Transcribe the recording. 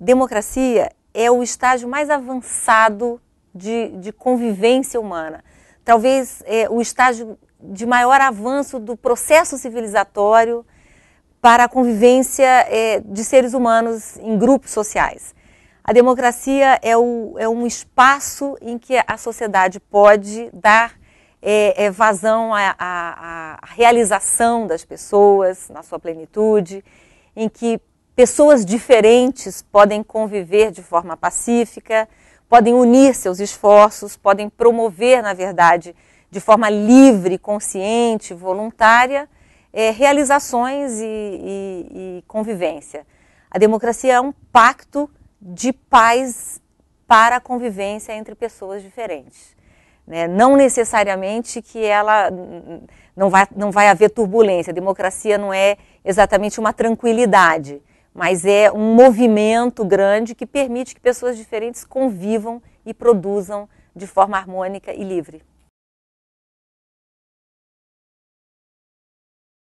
democracia é o estágio mais avançado de, de convivência humana. Talvez é, o estágio de maior avanço do processo civilizatório para a convivência é, de seres humanos em grupos sociais. A democracia é, o, é um espaço em que a sociedade pode dar é, é vazão à, à, à realização das pessoas na sua plenitude, em que Pessoas diferentes podem conviver de forma pacífica, podem unir seus esforços, podem promover, na verdade, de forma livre, consciente, voluntária, é, realizações e, e, e convivência. A democracia é um pacto de paz para a convivência entre pessoas diferentes. Né? Não necessariamente que ela não vai, não vai haver turbulência. A democracia não é exatamente uma tranquilidade mas é um movimento grande que permite que pessoas diferentes convivam e produzam de forma harmônica e livre.